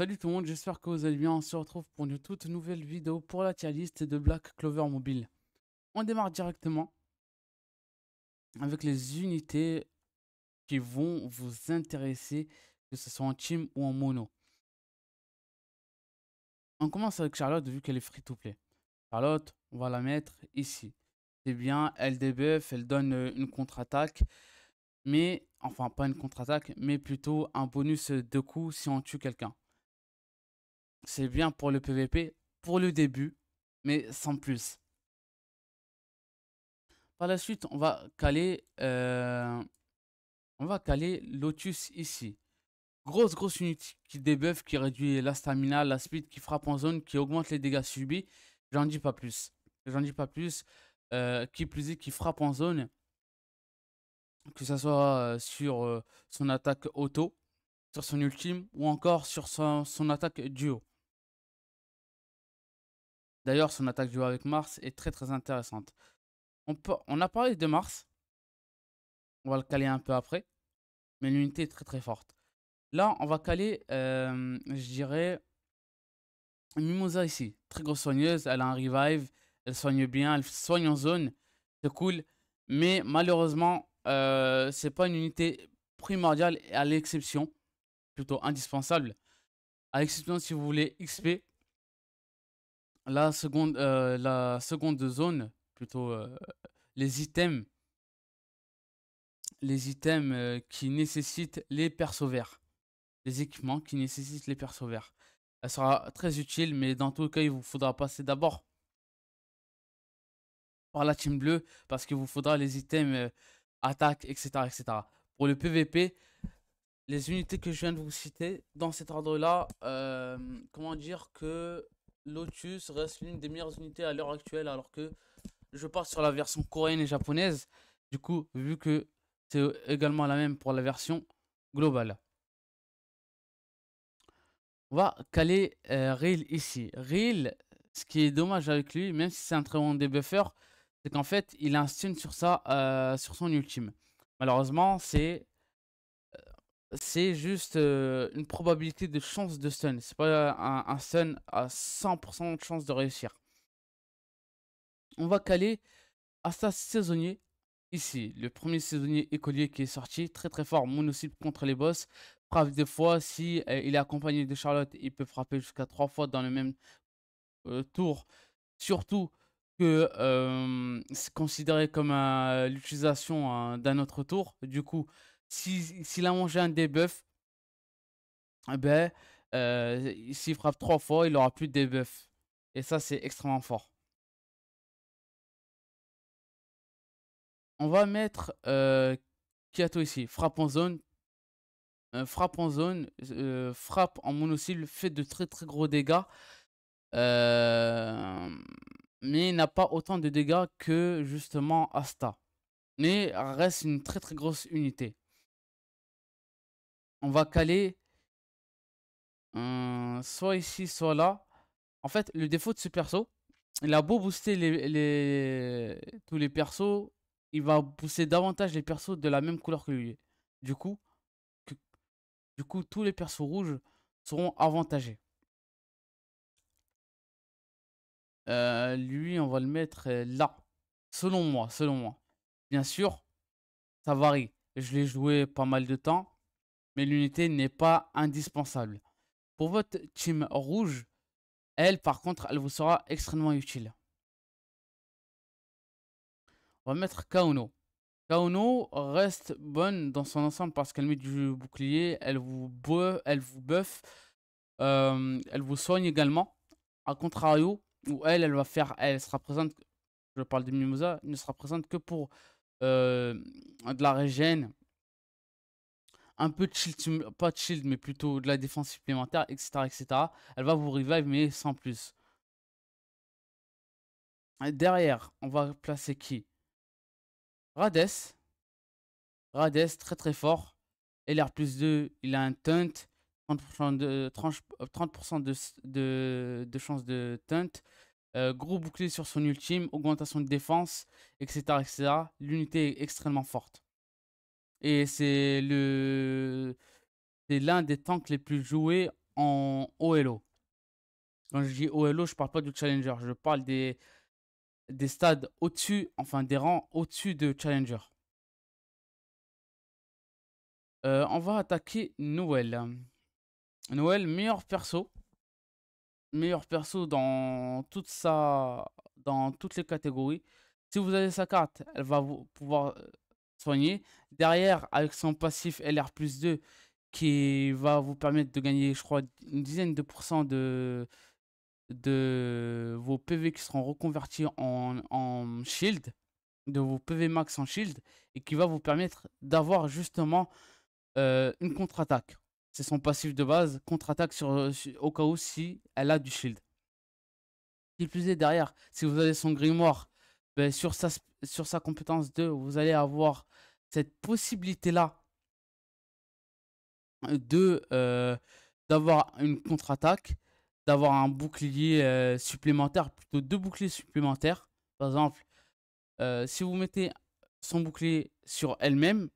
Salut tout le monde, j'espère que vous allez bien. On se retrouve pour une toute nouvelle vidéo pour la tier list de Black Clover Mobile. On démarre directement avec les unités qui vont vous intéresser, que ce soit en team ou en mono. On commence avec Charlotte vu qu'elle est free to play. Charlotte, on va la mettre ici. C'est bien, elle débuff, elle donne euh, une contre-attaque mais enfin pas une contre-attaque, mais plutôt un bonus de coup si on tue quelqu'un c'est bien pour le PVP, pour le début, mais sans plus. Par la suite, on va caler, euh, on va caler Lotus ici. Grosse, grosse unité qui débuffe, qui réduit la stamina, la speed, qui frappe en zone, qui augmente les dégâts subis. J'en dis pas plus. J'en dis pas plus. Euh, qui plus est, qui frappe en zone. Que ce soit euh, sur son attaque auto, sur son ultime ou encore sur son attaque duo. D'ailleurs, son attaque du avec Mars est très très intéressante. On, a parlé de Mars. On va le caler un peu après. Mais l'unité est très très forte. Là, on va caler, euh, je dirais, Mimosa ici. Très grosse soigneuse. Elle a un revive. Elle soigne bien. Elle soigne en zone. C'est cool. Mais malheureusement, euh, c'est pas une unité primordiale à l'exception. Plutôt indispensable. À l'exception si vous voulez XP la seconde, euh, la seconde zone, plutôt euh, les items, les items euh, qui nécessitent les persos verts, les équipements qui nécessitent les persos verts. Elle sera très utile, mais dans tout cas, il vous faudra passer d'abord par la team bleue parce qu'il vous faudra les items attaque, etc., etc. Pour le PVP, les unités que je viens de vous citer, dans cet ordre-là, comment dire que Lotus reste l'une des meilleures unités à l'heure actuelle, alors que je pars sur la version coréenne et japonaise. Du coup, vu que c'est également la même pour la version globale. On va caler euh, ici. Reel, ce qui est dommage avec lui, même si c'est un très bon débuffer, c'est qu'en fait, il a sur, ça, euh, sur son ultime. Malheureusement, c'est c'est juste euh, une probabilité de chance de stun. C'est pas un, stun à 100% de chance de réussir. On va caler Asta saisonnier ici. Le premier saisonnier écolier qui est sorti. Très très fort. monocyte contre les boss. Frappe des fois. Si euh, il est accompagné de Charlotte, il peut frapper jusqu'à trois fois dans le même euh, tour. Surtout que c'est considéré comme l'utilisation hein, d'un autre tour. Du coup, s'il a mangé un debuff, eh ben, euh, s'il frappe trois fois, il aura plus de debuff. Et ça, c'est extrêmement fort. On va mettre euh, Kato ici. Frappe en zone. Euh, frappe en zone. Euh, frappe en monocycle. Fait de très très gros dégâts. mais il n'a pas autant de dégâts que justement Asta. Mais reste une très très grosse unité on va caler soit ici, soit là. En fait, le défaut de ce perso, il a beau booster tous les persos, il va booster davantage les persos de la même couleur que lui. Du coup, du coup tous les persos rouges seront avantagés. Euh, lui, on va le mettre euh, là. Selon moi, selon moi. Bien sûr, ça varie. Je l'ai joué pas mal de temps l'unité n'est pas indispensable. Pour votre team rouge, elle par contre, elle vous sera extrêmement utile. On va mettre Kauno. Kauno reste bonne dans son ensemble parce qu'elle met du bouclier, elle vous, buff, elle vous buff, euh, elle vous soigne également. A contrario, ou elle, elle va faire, elle sera présente, je parle de Mimosa, ne sera présente que pour euh, de la régène un peu de shield, pas de shield, mais plutôt de la défense supplémentaire, etc. etc. Elle va vous revive, mais sans plus. derrière, on va placer qui Rades. Rades, très très fort. LR plus 2, il a un taunt. 30% de, 30 euh, de, de, chance de taunt. Euh, gros bouclier sur son ultime, augmentation de défense, etc. etc. L'unité est extrêmement forte. Et c'est le c'est l'un des tanks les plus joués en OLO. Quand je dis OLO, je parle pas du Challenger, je parle des, des stades au-dessus, enfin des rangs au-dessus de Challenger. Euh, on va attaquer Noël. Noël, meilleur perso. Meilleur perso dans toute sa. dans toutes les catégories. Si vous avez sa carte, elle va vous pouvoir soigner. Derrière, avec son passif LR plus 2, qui va vous permettre de gagner, je crois, une dizaine de pourcents de, de vos PV qui seront reconvertis en, en shield, de vos PV max en shield, et qui va vous permettre d'avoir justement euh, une contre-attaque. C'est son passif de base, contre-attaque sur, au cas où si elle a du shield. il plus est derrière, si vous avez son grimoire ben, sur, sa, sur sa compétence 2, vous allez avoir cette possibilité-là de euh, d'avoir une contre-attaque, d'avoir un bouclier euh, supplémentaire, plutôt deux boucliers supplémentaires. Par exemple, euh, si vous mettez son bouclier sur elle-même,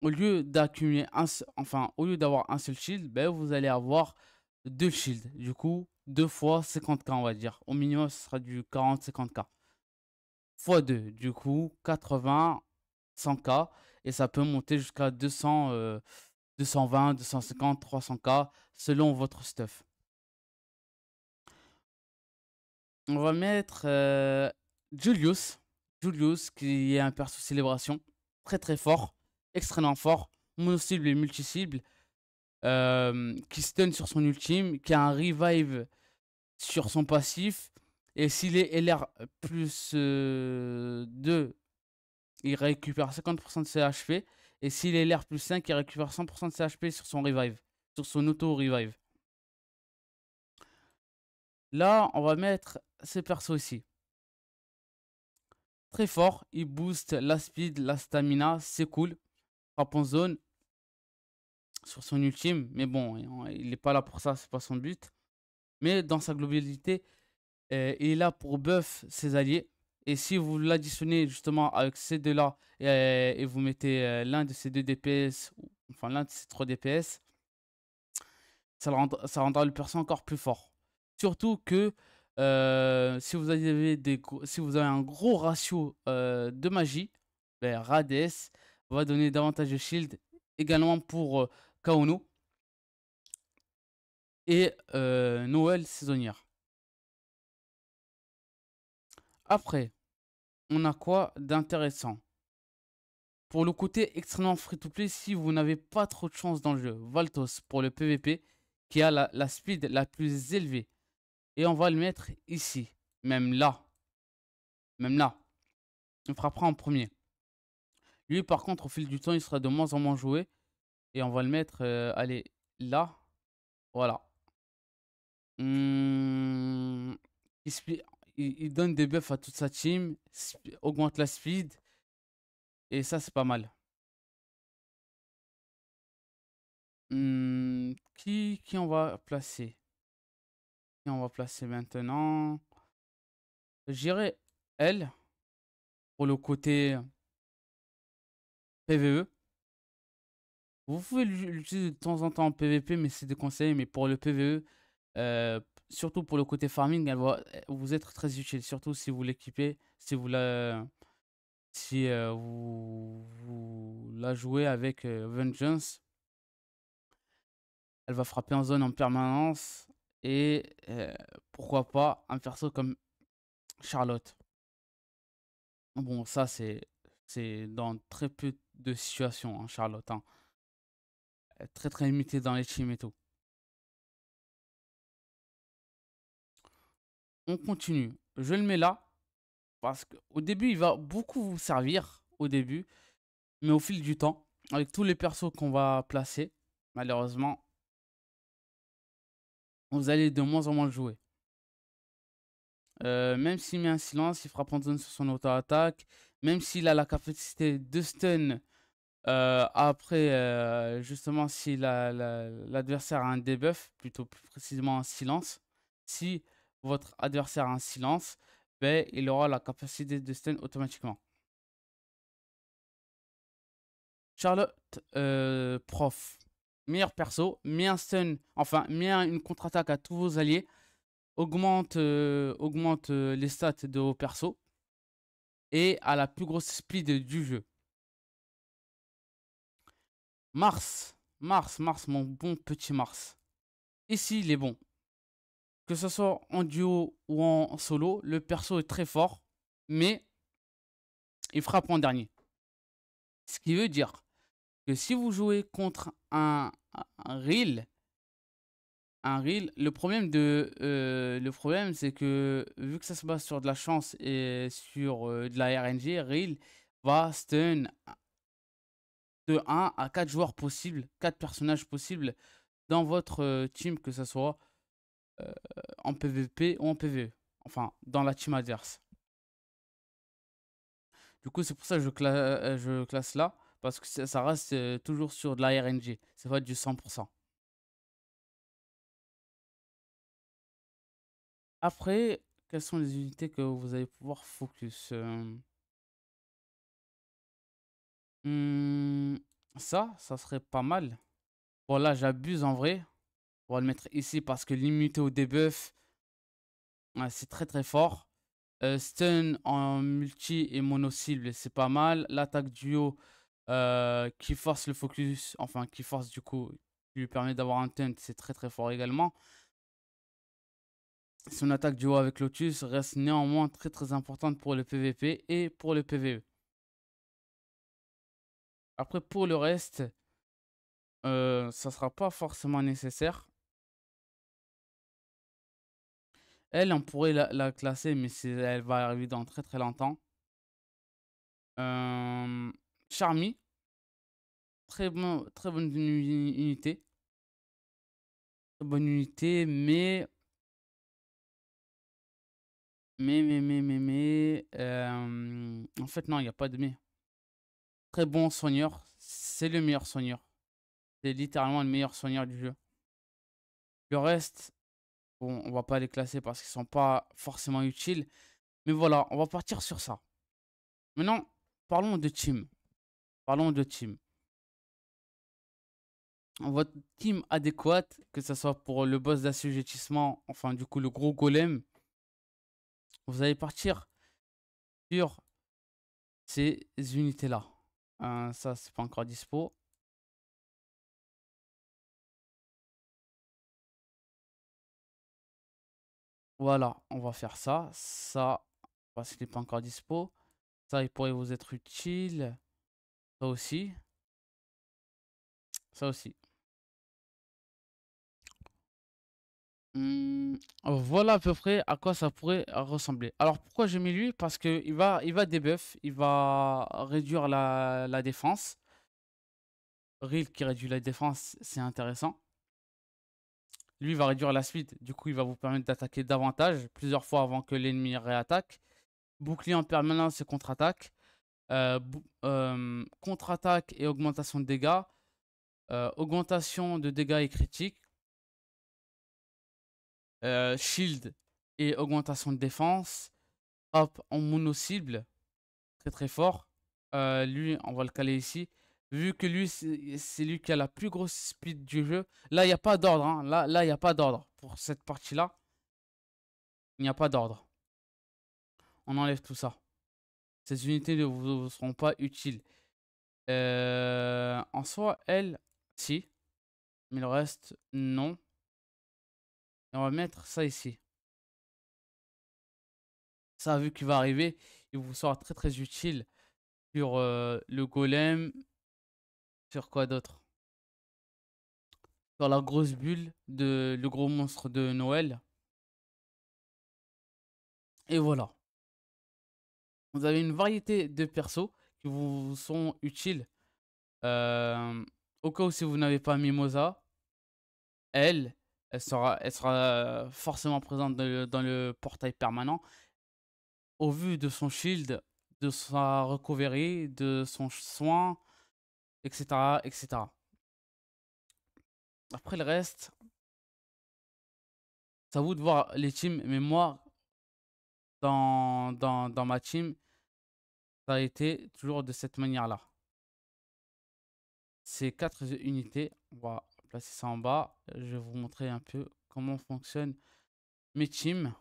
au lieu d'accumuler un, enfin au lieu d'avoir un seul shield, ben, vous allez avoir deux shields. Du coup, deux fois 50k on va dire. Au minimum, ce sera du 40-50k x2, du coup 80, 100K, et ça peut monter jusqu'à 200, 220, 250, 300K selon votre stuff. On va mettre euh, Julius, Julius qui est un perso célébration, très très fort, extrêmement fort, mono-cible et multi-cible, euh, qui stun sur son ultime, qui a un revive sur son passif, et s'il est LR plus 2, il récupère 50% de ses HP. Et s'il est LR plus 5, il récupère 100% de ses HP sur son revive. Sur son auto-revive. Là, on va mettre ce perso ici. Très fort, il booste la speed, la stamina, c'est cool. Frappe en zone sur son ultime, mais bon, il n'est pas là pour ça, c'est pas son but. Mais dans sa globalité, et euh, il là pour buff ses alliés. Et si vous l'additionnez justement avec ces deux-là euh, et, vous mettez euh, l'un de ces deux DPS, enfin l'un de ces trois DPS, ça, ça rendra, le perso encore plus fort. Surtout que si, vous avez des, si vous avez un gros ratio de magie, ben va donner davantage de shield également pour euh, et Noël saisonnière. Après, on a quoi d'intéressant Pour le côté extrêmement free-to-play, si vous n'avez pas trop de chance dans le jeu, Valtos pour le PVP, qui a la, speed la plus élevée. Et on va le mettre ici, même là. Même là. Il frappera en premier. Lui, par contre, au fil du temps, il sera de moins en moins joué. Et on va le mettre, euh, allez, là. Voilà. Hum il, donne des buffs à toute sa team, augmente la speed. Et ça, c'est pas mal. Hum, qui, qui on va placer Qui on va placer maintenant J'irai elle pour le côté PVE. Vous pouvez l'utiliser de temps en temps en PVP, mais c'est des conseils. Mais pour le PVE, euh, surtout pour le côté farming, elle va vous être très utile, surtout si vous l'équipez, si vous la, euh, vous, la jouez avec euh, Vengeance. Elle va frapper en zone en permanence et pourquoi pas un perso comme Charlotte. Bon, ça c'est c'est dans très peu de situations, hein, Charlotte. Hein. Très très limité dans les teams et tout. on continue. Je le mets là. Parce qu'au début, il va beaucoup vous servir. Au début. Mais au fil du temps, avec tous les persos qu'on va placer, malheureusement, vous allez de moins en moins le jouer. Euh, même s'il met un silence, il frappe en zone sur son auto-attaque. Même s'il a la capacité de stun euh, après, euh, justement, si l'adversaire a un debuff, plutôt plus précisément un silence. Si votre adversaire a un silence, ben, il aura la capacité de stun automatiquement. Charlotte, euh, prof, meilleur perso, met un stun, enfin, mieux une contre-attaque à tous vos alliés, augmente, euh, augmente euh, les stats de vos persos et à la plus grosse speed du jeu. Mars, Mars, Mars, mon bon petit Mars. Ici, il est bon que ce soit en duo ou en solo, le perso est très fort, mais il frappe en dernier. Ce qui veut dire que si vous jouez contre un, un un reel, le problème de euh, le problème c'est que vu que ça se base sur de la chance et sur euh, de la RNG, reel va stun de 1 à 4 joueurs possibles, 4 personnages possibles dans votre euh, team, que ce soit en PvP ou en PvE. Enfin, dans la team adverse. Du coup, c'est pour ça que je, euh, je classe là. Parce que ça reste euh, toujours sur de la RNG. C'est pas du 100%. Après, quelles sont les unités que vous allez pouvoir focus euh? hum, Ça, ça serait pas mal. Bon, là, j'abuse en vrai. On va le mettre ici parce que l'immunité au debuff, c'est très très fort. Euh, stun en multi et mono-cible, c'est pas mal. L'attaque duo euh, qui force le focus, enfin qui force du coup, qui lui permet d'avoir un taunt, c'est très très fort également. Son attaque duo avec Lotus reste néanmoins très très importante pour le PvP et pour le PvE. Après pour le reste, euh, ça sera pas forcément nécessaire. Elle, on pourrait la, classer, mais elle va arriver dans très très longtemps. Euh, Charmy. Très, bon, très bonne unité. Très bonne unité, mais... Mais, mais, mais, mais, mais... en fait, non, il n'y a pas de mais. Très bon soigneur. C'est le meilleur soigneur. C'est littéralement le meilleur soigneur du jeu. Le reste, Bon, on va pas les classer parce qu'ils sont pas forcément utiles. Mais voilà, on va partir sur ça. Maintenant, parlons de team. Parlons de team. Votre team adéquate, que ce soit pour le boss d'assujettissement, enfin du coup le gros golem, vous allez partir sur ces unités-là. Ça, hein, ça, c'est pas encore dispo. Voilà, on va faire ça. Ça, parce qu'il n'est pas encore dispo. Ça, il pourrait vous être utile. Ça aussi. Ça aussi. Hmm, voilà à peu près à quoi ça pourrait ressembler. Alors pourquoi j'ai mis lui Parce qu'il va, il va il va réduire la, la défense. Ril qui réduit la défense, c'est intéressant lui va réduire la suite, du coup il va vous permettre d'attaquer davantage, plusieurs fois avant que l'ennemi réattaque. Bouclier en permanence et contre-attaque. Euh, euh, contre-attaque et augmentation de dégâts. Euh, augmentation de dégâts et critiques. shield et augmentation de défense. Hop, en mono-cible. Très très fort. lui, on va le caler ici vu que lui, c'est lui qui a la plus grosse speed du jeu. Là, il n'y a pas d'ordre. Hein. Là, là, il n'y a pas d'ordre pour cette partie-là. Il n'y a pas d'ordre. On enlève tout ça. Ces unités ne vous, seront pas utiles. Euh, en soi, elle, si. Mais le reste, non. on va mettre ça ici. Ça, vu qu'il va arriver, il vous sera très très utile sur euh, le golem quoi d'autre Sur la grosse bulle de le gros monstre de Noël. Et voilà. Vous avez une variété de persos qui vous sont utiles. Euh, au cas où si vous n'avez pas Mimosa, elle, elle sera, elle sera forcément présente dans le, dans le portail permanent. Au vu de son shield, de sa recovery, de son soin, etc., etc. Après le reste, ça vous de voir les teams, mais moi, dans, dans, dans ma team, ça a été toujours de cette manière-là. Ces quatre unités, on va placer ça en bas. Je vais vous montrer un peu comment fonctionnent mes teams.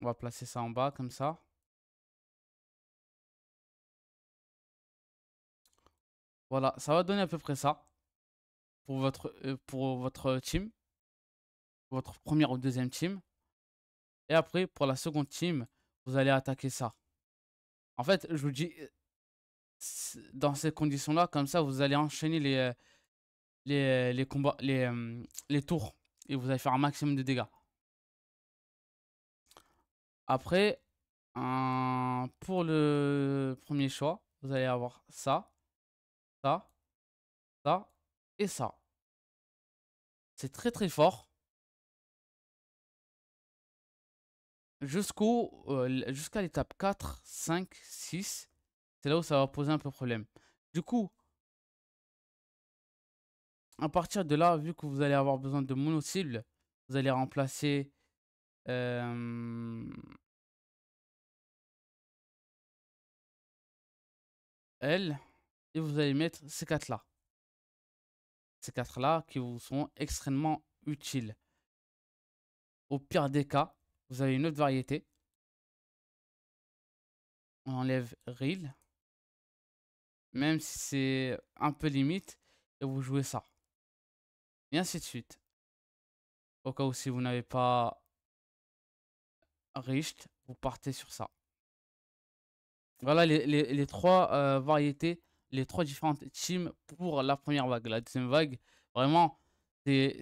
On va placer ça en bas comme ça. Voilà, ça va donner à peu près ça pour votre, pour votre team, votre première ou deuxième team. Et après, pour la seconde team, vous allez attaquer ça. En fait, je vous dis, dans ces conditions-là, comme ça, vous allez enchaîner les, les, combats, les, tours. Et vous allez faire un maximum de dégâts. Après, pour le premier choix, vous allez avoir ça ça, ça et ça. C'est très très fort. Jusqu'au jusqu'à l'étape 4, 5, 6, c'est là où ça va poser un peu problème. Du coup, à partir de là, vu que vous allez avoir besoin de mono cible vous allez remplacer Elle et vous allez mettre ces quatre là. Ces quatre là qui vous sont extrêmement utiles. Au pire des cas, vous avez une autre variété. On enlève Reel. Même si c'est un peu limite, et vous jouez ça. Et ainsi de suite. Au cas où si vous n'avez pas Richt, vous partez sur ça. Voilà les, les, trois euh, variétés les trois différentes teams pour la première vague. La deuxième vague, vraiment, c'est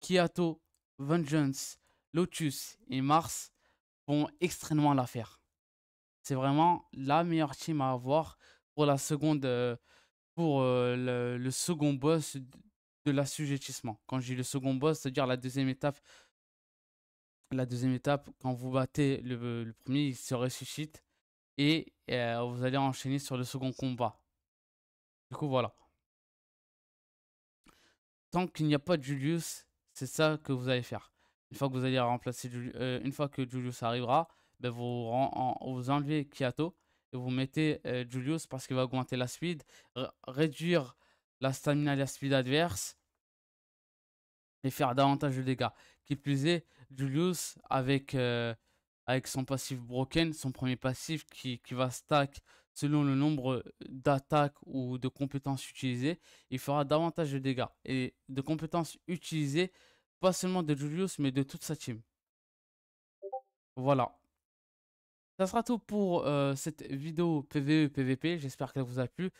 Kiato, Vengeance, Lotus et Mars vont extrêmement la l'affaire. C'est vraiment la meilleure team à avoir pour la seconde euh, pour euh, le, second boss de l'assujettissement. Quand j'ai le second boss, c'est-à-dire la deuxième étape la deuxième étape, quand vous battez le premier, il se ressuscite et vous allez enchaîner sur le second combat. Du coup, voilà. Tant qu'il n'y a pas Julius, c'est ça que vous allez faire. Une fois que vous allez remplacer Julius, une fois que Julius arrivera, ben, vous, enlevez Kiato et vous mettez Julius parce qu'il va augmenter la speed, réduire la stamina et la speed adverse et faire davantage de dégâts. Qui plus est, Julius avec avec son passif broken, son premier passif qui, va stack selon le nombre d'attaques ou de compétences utilisées, il fera davantage de dégâts et de compétences utilisées, pas seulement de Julius, mais de toute sa team. Voilà. Ça sera tout pour euh, cette vidéo PVE PVP. J'espère qu'elle vous a plu.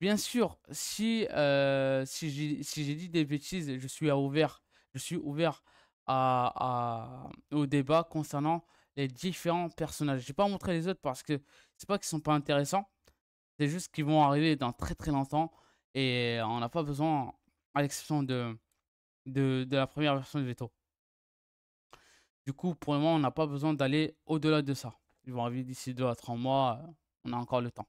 Bien sûr, si, euh, si j'ai dit des bêtises, je suis ouvert, je suis ouvert au débat concernant les différents personnages. j'ai pas montré les autres parce que c'est pas qu'ils sont pas intéressants, c'est juste qu'ils vont arriver dans très très longtemps et on n'a pas besoin, à l'exception de, de, la première version de Veto. Du coup, pour le moment, on n'a pas besoin d'aller au-delà de ça. Ils vont arriver d'ici 2 à 3 mois, on a encore le temps.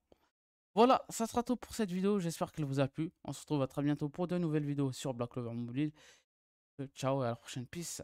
Voilà, ça sera tout pour cette vidéo. J'espère qu'elle vous a plu. On se retrouve à très bientôt pour de nouvelles vidéos sur Black Clover Mobile. Euh, ciao et à la prochaine. Peace.